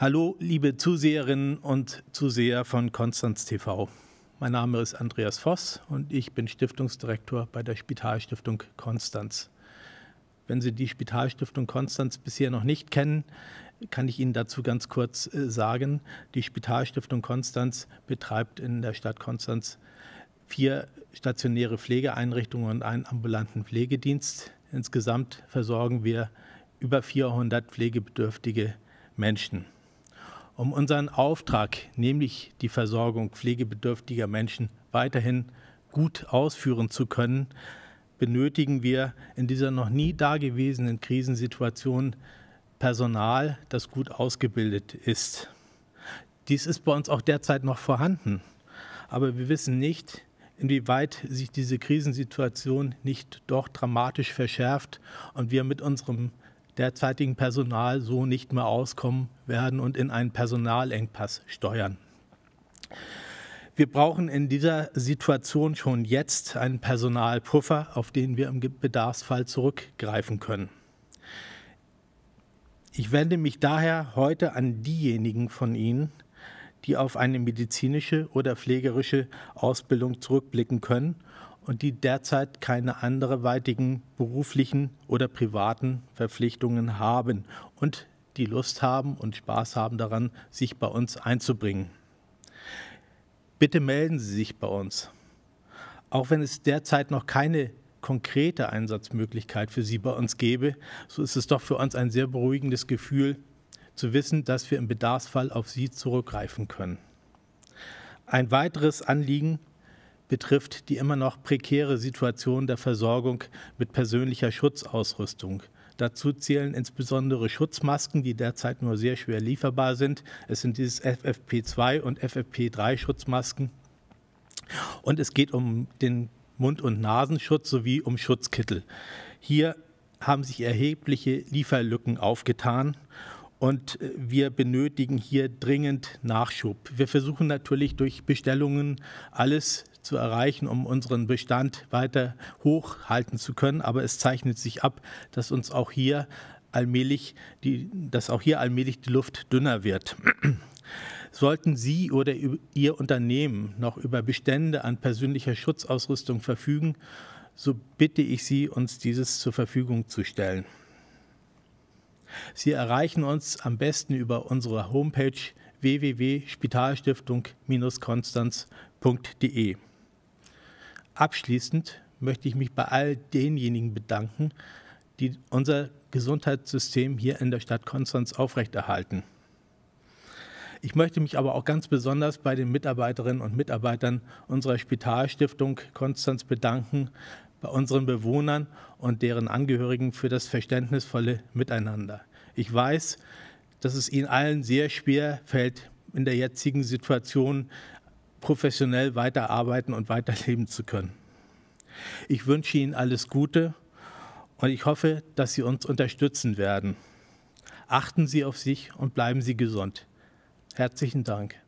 Hallo, liebe Zuseherinnen und Zuseher von Konstanz TV. Mein Name ist Andreas Voss und ich bin Stiftungsdirektor bei der Spitalstiftung Konstanz. Wenn Sie die Spitalstiftung Konstanz bisher noch nicht kennen, kann ich Ihnen dazu ganz kurz äh, sagen. Die Spitalstiftung Konstanz betreibt in der Stadt Konstanz vier stationäre Pflegeeinrichtungen und einen ambulanten Pflegedienst. Insgesamt versorgen wir über 400 pflegebedürftige Menschen um unseren Auftrag, nämlich die Versorgung pflegebedürftiger Menschen weiterhin gut ausführen zu können, benötigen wir in dieser noch nie dagewesenen Krisensituation Personal, das gut ausgebildet ist. Dies ist bei uns auch derzeit noch vorhanden. Aber wir wissen nicht, inwieweit sich diese Krisensituation nicht doch dramatisch verschärft und wir mit unserem derzeitigen Personal so nicht mehr auskommen werden und in einen Personalengpass steuern. Wir brauchen in dieser Situation schon jetzt einen Personalpuffer, auf den wir im Bedarfsfall zurückgreifen können. Ich wende mich daher heute an diejenigen von Ihnen, die auf eine medizinische oder pflegerische Ausbildung zurückblicken können und die derzeit keine anderweitigen beruflichen oder privaten Verpflichtungen haben und die Lust haben und Spaß haben daran, sich bei uns einzubringen. Bitte melden Sie sich bei uns. Auch wenn es derzeit noch keine konkrete Einsatzmöglichkeit für Sie bei uns gäbe, so ist es doch für uns ein sehr beruhigendes Gefühl zu wissen, dass wir im Bedarfsfall auf Sie zurückgreifen können. Ein weiteres Anliegen betrifft die immer noch prekäre Situation der Versorgung mit persönlicher Schutzausrüstung. Dazu zählen insbesondere Schutzmasken, die derzeit nur sehr schwer lieferbar sind. Es sind dieses FFP2 und FFP3 Schutzmasken. Und es geht um den Mund- und Nasenschutz sowie um Schutzkittel. Hier haben sich erhebliche Lieferlücken aufgetan und äh, wir benötigen hier dringend Nachschub. Wir versuchen natürlich durch Bestellungen alles zu erreichen, um unseren Bestand weiter hochhalten zu können. Aber es zeichnet sich ab, dass uns auch hier allmählich die, dass auch hier allmählich die Luft dünner wird. Sollten Sie oder Ihr Unternehmen noch über Bestände an persönlicher Schutzausrüstung verfügen, so bitte ich Sie, uns dieses zur Verfügung zu stellen. Sie erreichen uns am besten über unsere Homepage www.spitalstiftung-konstanz.de. Abschließend möchte ich mich bei all denjenigen bedanken, die unser Gesundheitssystem hier in der Stadt Konstanz aufrechterhalten. Ich möchte mich aber auch ganz besonders bei den Mitarbeiterinnen und Mitarbeitern unserer Spitalstiftung Konstanz bedanken, bei unseren Bewohnern und deren Angehörigen für das verständnisvolle Miteinander. Ich weiß, dass es Ihnen allen sehr schwer fällt, in der jetzigen Situation professionell weiterarbeiten und weiterleben zu können. Ich wünsche Ihnen alles Gute und ich hoffe, dass Sie uns unterstützen werden. Achten Sie auf sich und bleiben Sie gesund. Herzlichen Dank.